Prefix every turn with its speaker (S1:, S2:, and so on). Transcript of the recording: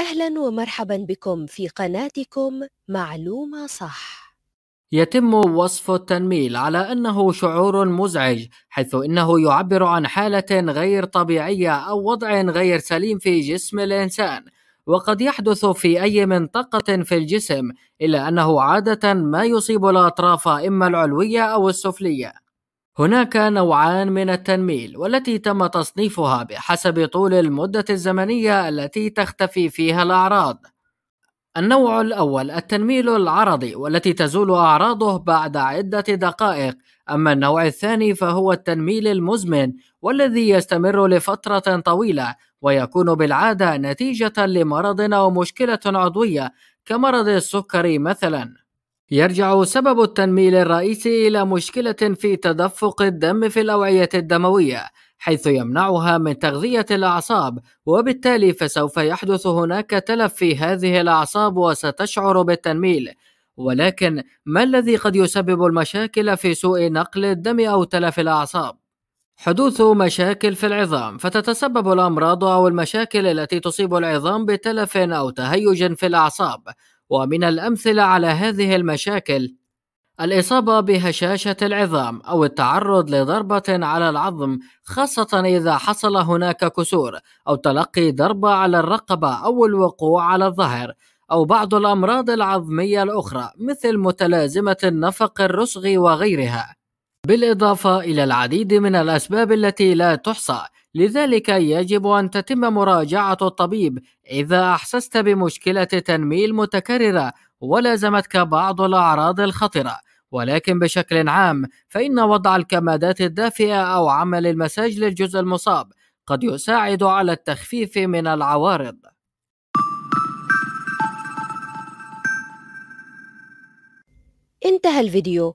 S1: أهلا ومرحبا بكم في قناتكم معلومة صح
S2: يتم وصف التنميل على أنه شعور مزعج حيث إنه يعبر عن حالة غير طبيعية أو وضع غير سليم في جسم الإنسان وقد يحدث في أي منطقة في الجسم إلا أنه عادة ما يصيب الأطراف إما العلوية أو السفلية هناك نوعان من التنميل والتي تم تصنيفها بحسب طول المدة الزمنية التي تختفي فيها الأعراض. النوع الأول التنميل العرضي والتي تزول أعراضه بعد عدة دقائق، أما النوع الثاني فهو التنميل المزمن والذي يستمر لفترة طويلة ويكون بالعادة نتيجة لمرض أو مشكلة عضوية كمرض السكري مثلاً. يرجع سبب التنميل الرئيسي إلى مشكلة في تدفق الدم في الأوعية الدموية حيث يمنعها من تغذية الأعصاب وبالتالي فسوف يحدث هناك تلف في هذه الأعصاب وستشعر بالتنميل ولكن ما الذي قد يسبب المشاكل في سوء نقل الدم أو تلف الأعصاب؟ حدوث مشاكل في العظام فتتسبب الأمراض أو المشاكل التي تصيب العظام بتلف أو تهيج في الأعصاب ومن الأمثلة على هذه المشاكل الإصابة بهشاشة العظام أو التعرض لضربة على العظم خاصة إذا حصل هناك كسور أو تلقي ضربة على الرقبة أو الوقوع على الظهر أو بعض الأمراض العظمية الأخرى مثل متلازمة النفق الرسغي وغيرها بالإضافة إلى العديد من الأسباب التي لا تحصى لذلك يجب أن تتم مراجعة الطبيب إذا أحسست بمشكلة تنميل متكررة ولازمتك بعض الأعراض الخطرة ولكن بشكل عام فإن وضع الكمادات الدافئة أو عمل المساج للجزء المصاب قد يساعد على التخفيف من العوارض
S1: انتهى الفيديو